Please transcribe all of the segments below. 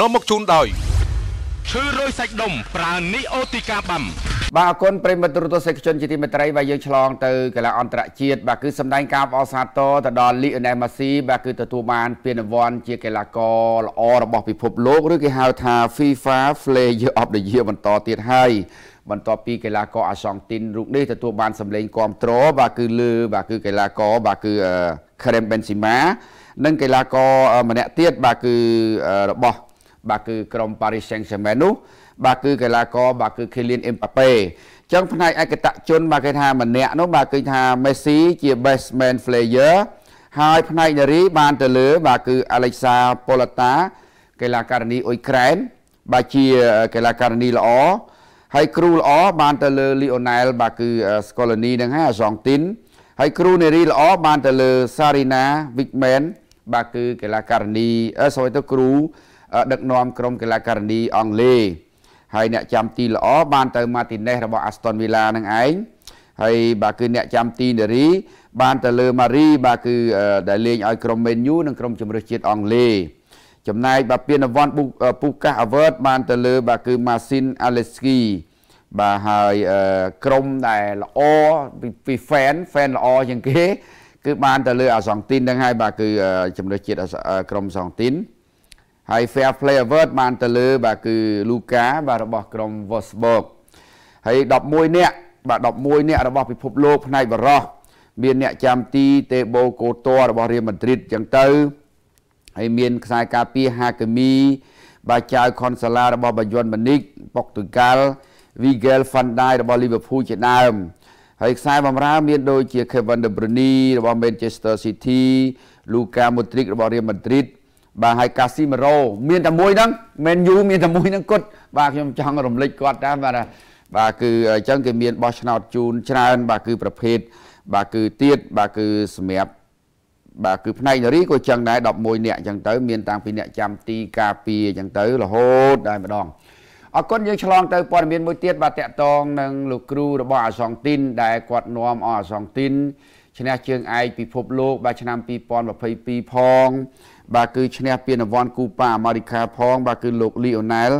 នាំមកជូនដោយឈឺរយសាច់ដុំប្រើនីអូទីកាបាំបាទអរគុណប្រិមត្តទូទស្សនិកជនជាទីមេត្រីបាទយើងឆ្លងទៅកីឡាអន្តរជាតិបាទគឺសម្ដែងការអបអរសាទរទៅដល់លីអូណែលម៉ាស៊ីបាទគឺទទួលបានពានរង្វាន់ជាកីឡាករល្អរបស់ពិភពលោកឬគេហៅ ថា FIFA Player of the Year បន្តទៀតហើយបន្ទាប់ពីកីឡាករអាសង់ទីនរូបនេះទទួលបានសម្លេងគាំទ្របាទគឺលើ បាទគឺកីឡាករបាទគឺ Karim Benzema និងកីឡាករម្នាក់ទៀតបាទគឺរបស់បាទគឺក្រុម Paris Saint-Germain នោះបាទគឺកីឡាករបាទគឺ Kylian Mbappe អញ្ចឹងផ្នែកឯកតជន បាទគេថាម្នាក់នោះបាទគេថា Messi ជា best man player ហើយផ្នែកនារី បានទៅលើ បាទគឺ Alexa Polata កីឡាការិនីអ៊ុយក្រែន បាទជាកីឡាការិនីល្អហើយគ្រូល្អបានទៅលើ Lionel បាទគឺ Scaloni ហ្នឹងហើយ Argentin ហើយគ្រូនារីល្អបានទៅលើ Sarina Wickman បាទគឺកីឡាការិនីអឺសូម្បីទៅគ្រូដឹកនាំក្រុមកីឡាការិនី អង់គ្លេសហើយអ្នកចាំទីល្អបានទៅ Martinez របស់ Aston Villa នឹងឯងហើយបាទគឺអ្នកចាំទីនារី បានទៅលើ Marie បាទគឺដែលលេងឲ្យក្រុម Man U និងក្រុមជម្រើសជាតិអង់គ្លេសចំណែកបាទពានរង្វាន់ពូកាស Award បានទៅលើបាទគឺ Marcin Aleski បាទហើយក្រុមដែលល្អពី fan fan ល្អជាងគេ គឺបានទៅលើអាសង់ទីនហ្នឹងហើយបាទគឺជម្រើសជាតិក្រុមសង់ទីនហើយ fair play award បានទៅលើបាទគឺលូកាបាទរបស់ក្រុម Wolfsburg ហើយ11នាក់បាទ11នាក់របស់ពិភពលោកផ្នែកបរោះមានអ្នកចាំទីតេបូកូតររបស់រៀលម៉ាឌ្រីតចឹងទៅហើយមានខ្សែការពារហាកាមី បាទចៅខុនសាឡារបស់បាយ័នម៉ូនីកប៉ុកទុយកាល់ Vigel van Dijk របស់ Liverpool ជាដើមហើយខ្សែបម្រើមានដូចជា Kevin De Bruyne របស់ Manchester City Luka Modric របស់ Real Madrid បាទហើយកាស៊ីម៉ូរ៉ូមានតែមួយហ្នឹងមែនយូមានតែមួយហ្នឹងគាត់បាទខ្ញុំចង់រំលឹកគាត់ដែរបាទបាទគឺអញ្ចឹងគេមានបោះឆ្នោតជូនច្រើនបាទគឺប្រភេទបាទគឺទៀតបាទគឺសម្រាប់បាទគឺផ្នែកនារីក៏ចឹងដែរ11នាក់អញ្ចឹងទៅ មានតាំងពីអ្នកចាំទីការពីអញ្ចឹងទៅរហូតដែរម្ដងអរគុណយើងឆ្លងទៅព័ត៌មានមួយទៀតបាទតកតងនឹងលោកគ្រូរបស់អាសង់ទីន ដែលគាត់នាំអអាសង់ទីនឈ្នះជើងឯកពិភពលោកបាទឆ្នាំ2022ផងបាទគឺឈ្នះពានរង្វាន់គូប៉ាអាមេរិកាផងបាទគឺលោក Lionel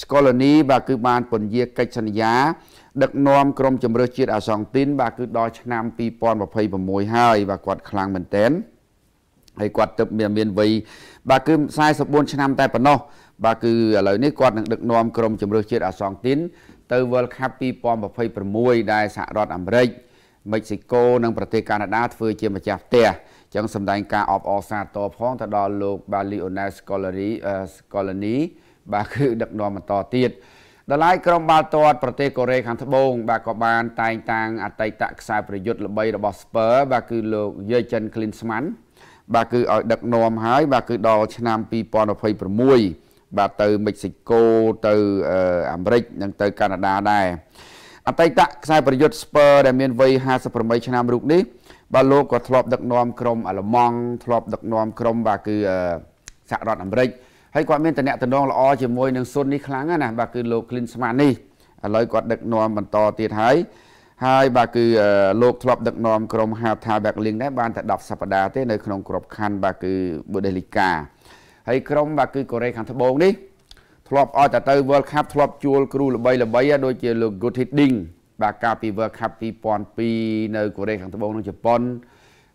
Scaloni បាទគឺបានពន្យាកិច្ចសន្យា ដឹកនាំក្រុមជម្រើសជាតិអាសង់ទីនបាទគឺដល់ឆ្នាំ2026ហើយបាទគាត់ខ្លាំងមែនតើហើយគាត់ទៅមានមានវ័យបាទគឺ44ឆ្នាំតែប៉ុណ្ណោះបាទគឺឥឡូវនេះគាត់នឹងដឹកនាំក្រុមជម្រើសជាតិអាសង់ទីនទៅ World Cup 2026ដែលសហរដ្ឋអាមេរិកមិចស៊ីកូនិងប្រទេសកាណាដាធ្វើ ជាម្ចាស់ផ្ទះចឹងសម្ដែងការអបអរសាទរផងទៅដល់លោក Bali Onas Scholarly Scholarly បាទគឺដឹកនាំបន្តទៀតដល់ឡាយក្រុមបាល់ទាត់ប្រទេសកូរ៉េខាងត្បូង បាទក៏បាន តែងតាំងអតីតខ្សែប្រយុទ្ធល្បីរបស់ Spurs បាទគឺលោក Jurgen Klinsmann បាទគឺឲ្យដឹកនាំហើយ បាទគឺដល់ឆ្នាំ2026បាទទៅមិចស៊ីកូទៅអាមេរិកនិងទៅកាណាដាដែរអតីតខ្សែប្រយុទ្ធ Spurs ដែលមានវ័យ58ឆ្នាំរូបនេះបាទលោកក៏ធ្លាប់ដឹកនាំក្រុមអាល្លឺម៉ង់ធ្លាប់ដឹកនាំក្រុមបាទគឺសហរដ្ឋអាមេរិកហើយគាត់មានតំណែងល្អជាមួយនឹងស៊ុននេះខ្លាំងណាស់បាទគឺលោក Clin Smart នេះឥឡូវគាត់ដឹកនាំបន្តទៀតហើយហើយបាទគឺលោកធ្លាប់ដឹកនាំក្រុមហៅថា Backling ដែរបានតែ10សប្តាហ៍ទេនៅក្នុងក្របខ័ណ្ឌបាទគឺ Bundesliga ហើយក្រុមបាទគឺកូរ៉េខាងត្បូងនេះធ្លាប់អត់តែទៅ World Cup ធ្លាប់ ជួលគ្រូល្បីល្បីដូចជាលោក Good Hitting បាទកាលពី World Cup 2002នៅកូរ៉េខាងត្បូងនិងជប៉ុន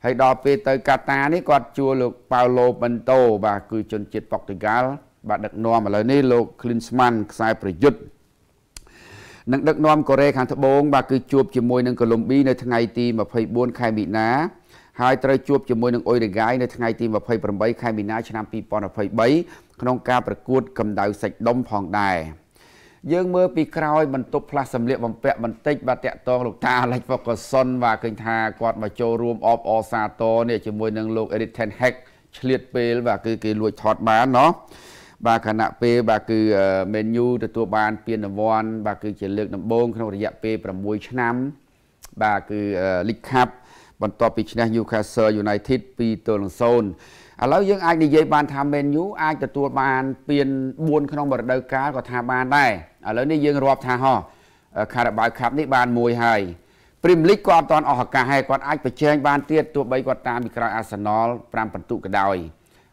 ហើយដល់ពេលទៅកាតានេះគាត់ជួលលោកប៉ាឡូបិនតូបាទគឺជនជាតិប៉ុកទុយហ្គាល់បាទដឹកនាំឥឡូវនេះលោក Klinsmann ខ្សែប្រយុទ្ធនឹងដឹកនាំកូរ៉េខាងត្បូងបាទគឺជួបជាមួយនឹងកូឡុំប៊ីនៅថ្ងៃទី24ខែមីនាហើយត្រូវជួបជាមួយនឹងអ៊ុយរ៉ាហ្គាយនៅថ្ងៃទី28ខែមីនាឆ្នាំ2023ក្នុងការប្រកួតកម្ដៅសាច់ដុំផងដែរយើងមើលពីក្រោយបន្ទប់ផ្លាស់សម្លៀកបំពាក់បន្តិចបាទតាក់តងលោកតា Alex Ferguson បាទឃើញថាគាត់មកចូលរួមអបអសាតនេះជាមួយនឹងលោក Erik ten Hag ឆ្លៀតពេល បាទគឺគេលួចថតបានណោះបាទខណៈពេលបាទគឺ menu ទទួលបាន ពានរង្វាន់បាទគឺជាលើក ដំបូងក្នុងរយៈពេល6ឆ្នាំ បាទគឺ League Cup បន្ទាប់ពីឈ្នះ Newcastle United 2ទល់នឹង0ឥឡូវយើងអាចនិយាយបានថា menu អាចទទួលបានពៀន4ក្នុងរដូវកាលក៏ថាបានដែរឥឡូវនេះយើងរាប់ថាហោះ Carabao Cup នេះបានមួយហើយ Premier League ក៏អត់ទាន់អស់ឱកាសហើយគាត់អាចប្រជែងបានទៀតទោះបីគាត់តាមពីក្រោយ Arsenal 5ពិន្ទុក៏ដោយ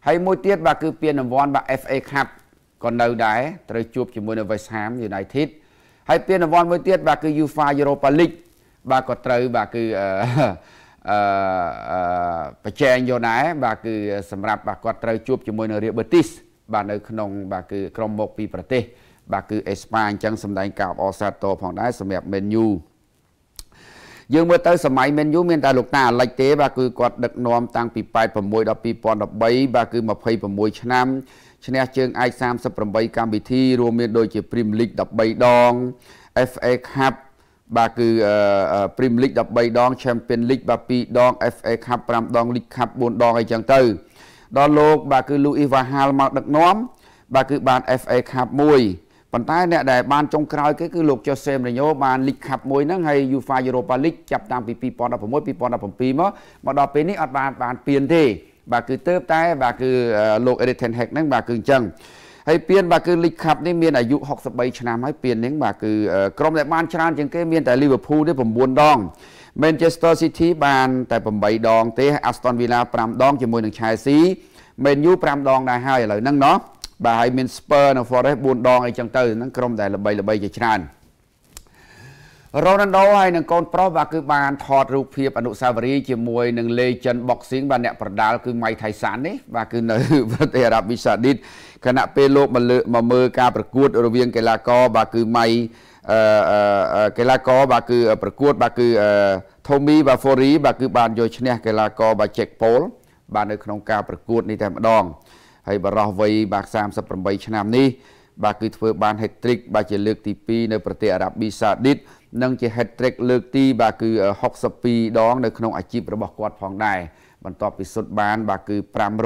ហើយមួយទៀតបាទគឺពានរង្វាន់បាទ FA Cup ក៏នៅដែរត្រូវជួបជាមួយនៅ West Ham United ហើយពានរង្វាន់មួយទៀតបាទគឺ UEFA Europa League បាទក៏ត្រូវបាទគឺអឺបញ្ចែងយកដែរបាទគឺសម្រាប់បាទគាត់ត្រូវជួបជាមួយ នៅរៀបបឺទីសបាទនៅ ក្នុងបាទគឺក្រុមមកពីប្រទេស បាទគឺអេស្ប៉ាអញ្ចឹងសម្ដែងការអបអរសាទរផងដែរសម្រាប់ menu យើងមើលទៅសម័យ menu មានតែលោកតាអាលិចទេបាទគឺគាត់ដឹកនាំតាំងពី86ដល់2013បាទគឺ26ឆ្នាំឈ្នះជើងឯក38កម្មវិធីរួមមានដូចជា Premier League 13ដង FA Cup បាទគឺ Premier League 13ដង Champion League បាទ2ដង FA Cup 5ដង League Cup 4ដងអីចឹងទៅដល់លោក បាទគឺ Louis van Gaal មកដឹកនាំ បាទគឺបាន FA Cup 1ប៉ុន្តែអ្នកដែលបានចុងក្រោយគេគឺលោក Jose Mourinho បាន League Cup 1ហ្នឹងហើយ UEFA Europa League ចាប់តាំងពី2016 2017មកមកដល់ពេលនេះអត់បាន បានពៀនទេបាទគឺទៅតែបាទគឺលោក Erik ten Hag ហ្នឹងបាទគឺអញ្ចឹងហើយពៀនបាទគឺលីកខាប់នេះមានអាយុ63ឆ្នាំហើយពៀននេះបាទគឺក្រុមដែលបានច្រើនជាងគេ មានតែ Liverpool ទេ9ដង Manchester City បានតែ8ដងទេ Aston Villa 5ដងជាមួយនឹង Chelsea Man U 5ដងដែរហើយឥឡូវហ្នឹងណោះបាទហើយមាន Spurs និង Forest 4ដងអីចឹងទៅហ្នឹងក្រុមដែលល្បីល្បីជាច្រើនរ៉ូណាល់ដូហើយនឹងកូនប្រុសបាទគឺបានថតរូបភាពអនុស្សាវរីយ៍ជាមួយនឹង Legend Boxing បាទអ្នកប្រដាល់គឺ Mike Tyson នេះបាទគឺនៅប្រទេសអារ៉ាប៊ីសាឌីតខណៈពេលលោកមកលើកមកមើលការប្រកួត រវាងកីឡាករបាទគឺ Mike អឺកីឡាករបាទគឺប្រកួតបាទគឺ Tommy បាទ Fury បាទគឺបានយកឈ្នះកីឡាករបាទ Jack Paul បាទនៅក្នុងការប្រកួតនេះតែម្ដងហើយបរោះវ័យបាទ38ឆ្នាំនេះបាទគឺធ្វើបាន hat trick បាទជាលើក ទី2នៅប្រទេសអារ៉ាប៊ីសាឌីតនិងជា hat trick លើកទី បាទគឺ62ដងនៅក្នុងអាជីពរបស់គាត់ ផងដែរបន្ទាប់ពីសុទ្ធបាន បាទគឺ500 6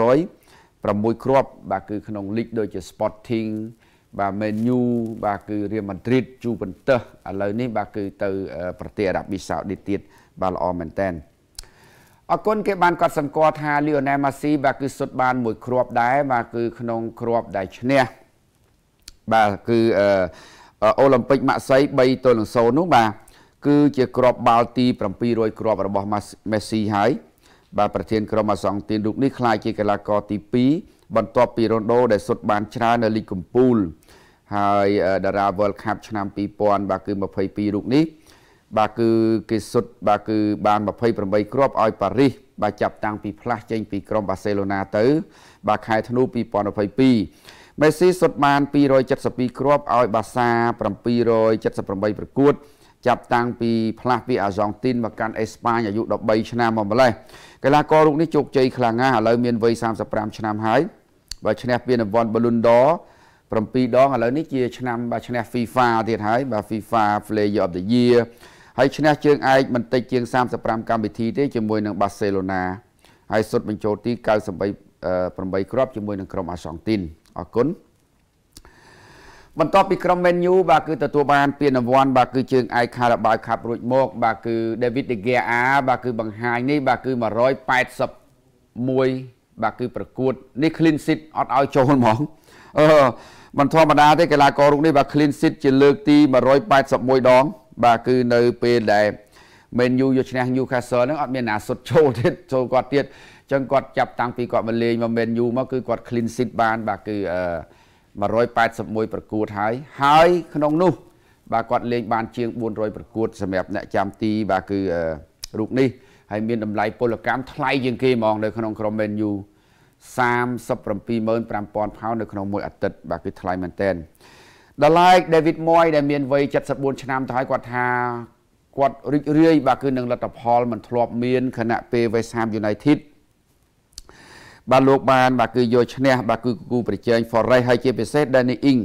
គ្រាប់ បាទគឺក្នុងលីកដូចជា Sporting បាទ Man U បាទគឺ Real Madrid Juventus ឥឡូវនេះបាទគឺទៅ ប្រទេសអារ៉ាប៊ីសាអូឌីទៀតបាទល្អមែនតើអគុណគេបានកត់សម្គាល់ថា Lionel Messi បាទគឺសុទ្ធបានមួយគ្រាប់ដែរបាទគឺក្នុងគ្រាប់ដែលឈ្នះបាទគឺអឺអូឡ িম্প ិកម៉ាក់សី3ទល់នឹង0នោះបាទគឺជាក្របបាល់ទី700គ្រាប់របស់មេស៊ីហើយបាទប្រធានក្រុមអាសង់ទីនរូបនេះក្លាយជាកីឡាករទី2បន្ទាប់ពីរ៉ុនដូ ដែលសុទ្ធបានច្រើននៅលីកកំពូលហើយតារា World Cup ឆ្នាំ2000បាទគឺ22រូបនេះ បាទគឺគេសុទ្ធបាទគឺបាន28គ្រាប់ឲ្យប៉ារីសបាទចាប់តាំងពីផ្លាស់ចេញពីក្រុមបាសេឡូណាទៅ បាទខែធ្នូ2022មេស៊ីសុទ្ធបាន272គ្រាប់ឲ្យបាសា778ប្រកួត ចាប់តាំងពីផ្លាស់ពីអាយ៉ង់ទីនមកកាន់អេស្ប៉ាញអាយុ13ឆ្នាំមកម្លេះកីឡាកររូបនេះជោគជ័យខ្លាំងណាស់ឥឡូវមានវ័យ35ឆ្នាំហើយបើឈ្នះពានរង្វាន់ Ballon d'Or 7ដងឥឡូវនេះជា ឆ្នាំបាទឈ្នះ FIFA ទៀតហើយបាទ FIFA Player of the Year ហើយឈ្នះជើងឯកមិនតិចជាង35កម្មវិធីទេជាមួយនឹង Barcelona ហើយសុទ្ធបញ្ចូលទី93 8គ្រាប់ជាមួយនឹងក្រុមអាសង់ទីន។អរគុណបន្ទាប់ពីក្រុម Man U បាទគឺទទួលបាន ពានរង្វាន់បាទគឺជើងឯក Carabao Cup រួចមក បាទគឺ David De Gea បាទគឺបង្ហាញនេះបាទគឺ181បាទគឺ ប្រកួត នេះ clean sheet អត់ឲ្យចូលហ្មងអឺមិនធម្មតាទេកីឡាកររូបនេះបាទ clean sheet ជាលើកទី181ដង បាទគឺនៅពេលដែលមែនយូយកឈ្នះញូខាសលហ្នឹងអត់មានណាសុទ្ធចូលទៀតចូលគាត់ទៀតអញ្ចឹងគាត់ចាប់តាំងពីគាត់មកលេងមកមែនយូមកគឺគាត់ clean sheet បានបាទគឺ181ប្រកួតហើយហើយក្នុងនោះបាទគាត់លេង បានជាង400ប្រកួតសម្រាប់អ្នកចាំទីបាទគឺរូបនេះហើយមានតម្លៃពលកម្មថ្លៃជាងគេហ្មង នៅក្នុង ក្រុមមែនយូ375,000ផោននៅ ក្នុងមួយអាទិត្យបាទគឺថ្លៃមែនតើដល់ឡែក David Moy ដែលមានវ័យ74ឆ្នាំទៅហើយគាត់ថាគាត់រីករាយបាទគឺនឹងលទ្ធផលមិនធ្លាប់មានខណៈពេល West Ham United បាទលោកបានបាទគឺយកឈ្នះបាទគឺគូប្រជែង Forest ហើយជាពិសេស Danny Ing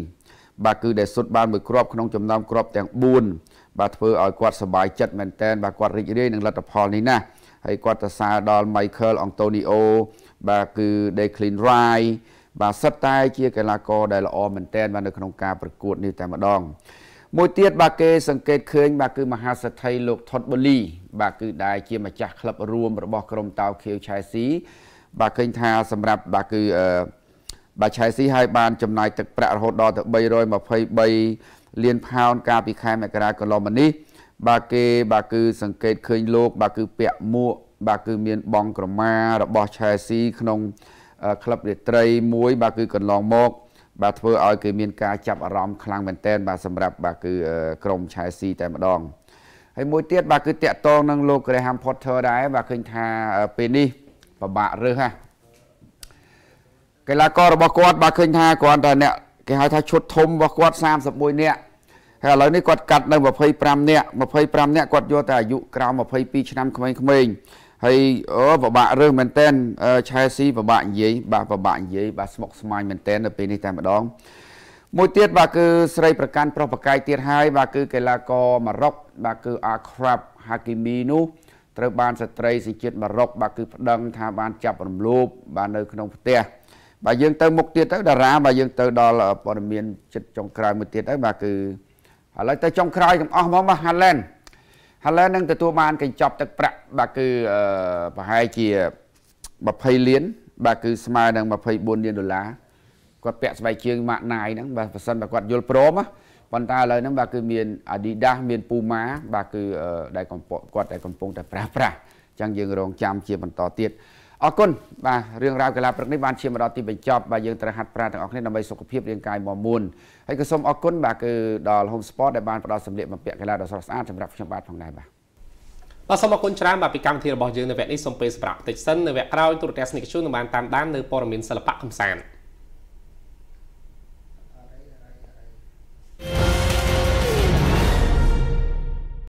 បាទគឺដែលសុទ្ធបានមួយគ្រាប់ក្នុងចំណោមគ្រាប់ទាំង4បាទធ្វើឲ្យគាត់សប្បាយចិត្តមែនតើបាទគាត់រីករាយនឹងលទ្ធផលនេះណាស់ហើយគាត់ទៅសារដល់ Michael Antonio បាទគឺ Declan Rice បាទសិតតែជាកីឡាករដែលល្អមែនតើបាទនៅក្នុងការប្រកួតនេះតែម្ដងមួយទៀតបាទគេសង្កេតឃើញ បាទគឺមហាសេដ្ឋីលោកថតបូលី បាទគឺដែលជាម្ចាស់ក្លឹបរួមរបស់ក្រុមតាវខៀវឆែស៊ីបាទឃើញថាសម្រាប់បាទគឺបាទឆែស៊ីឲ្យបានចំណាយទឹកប្រាក់រហូតដល់ទៅ323លានផោន កាលពីខែមករាកន្លងមកនេះបាទគេ បាទគឺសង្កេតឃើញលោក បាទគឺពាក់មួកបាទគឺមានបងក្រមារបស់ឆែស៊ីក្នុងក្លឹបរាត្រីមួយ បាទគឺកន្លងមកបាទធ្វើឲ្យគឺមានការចាប់អារម្មណ៍ខ្លាំងមែនទែនបាទសម្រាប់បាទគឺក្រុមឆែស៊ីតែម្ដងហើយមួយទៀតបាទគឺតាក់ទងនឹងលោក Graham Potter ដែរបាទឃើញថាពេលនេះពិបាករើសហ่ะកីឡាកររបស់គាត់ បាទឃើញថាគ្រាន់តែអ្នកគេហៅថាឈុតធំរបស់គាត់31នាក់ហើយឥឡូវនេះគាត់កាត់នៅ25នាក់25នាក់គាត់យកតែអាយុក្រោម22ឆ្នាំក្មេងៗហើយអូពិបាករឿងមែនតែនឆែស៊ីពិបាកនិយាយបាទពិបាកនិយាយបាទស្មុគស្មាញមែនតែននៅពេលនេះតែម្ដង មួយទៀតបាទគឺស្រីប្រកាន់ប្រុសប្រកាយទៀតហើយ បាទគឺកីឡាករម៉ារ៉ុកបាទគឺអាក្រាប់ហាគីមីនោះត្រូវបានស្ត្រីសញ្ជាតិម៉ារ៉ុកបាទគឺប្តឹងថាបានចាប់រំលោភបាទនៅក្នុងផ្ទះបាទយើងទៅមុខទៀតទៅតារា បាទយើងទៅដល់ព័ត៌មានចិត្តចុងក្រោយមួយទៀតទៅបាទគឺឥឡូវទៅចុងក្រោយទាំងអស់ហ្មងបាទហាឡែនហើយឡើយនឹងទទួលបានកញ្ចប់ទឹកប្រាក់បាទគឺប្រហែលជា20លានបាទគឺស្មើនឹង24លានដុល្លារគាត់ពាក់ស្បែកជើងម៉ាក់ណាយហ្នឹងបាទប្រសិនបើគាត់យល់ព្រមណាប៉ុន្តែឥឡូវហ្នឹងបាទគឺមាន Adidas មាន Puma បាទគឺដែលកំពុងគាត់ដែលកំពុងតែប្រាស់ប្រាស់អញ្ចឹងយើងរងចាំជាបន្តទៀតអរគុណបាទរឿងរ៉ាវកីឡាព្រឹកនេះបានឈានមកដល់ទីបញ្ចប់បាទយើងត្រូវហាត់ប្រាទាំងអស់គ្នាដើម្បីសុខភាពរាងកាយមាំមួនហើយក៏សូមអរគុណបាទគឺដល់ Home Sport ដែលបានផ្ដល់សម្ភារបំពាក់កីឡាដ៏ស្រស់ស្អាតសម្រាប់ខ្ញុំបាទផងដែរបាទបាទសូមអរគុណច្រើនបាទពីកម្មវិធីរបស់យើងនៅវគ្គនេះសូមពេលសម្រាប់តិចសិននៅវគ្គក្រោយទូរទស្សនិកជននឹងបានតាមដាននៅព័ត៌មានសិល្បៈកំសាន្ត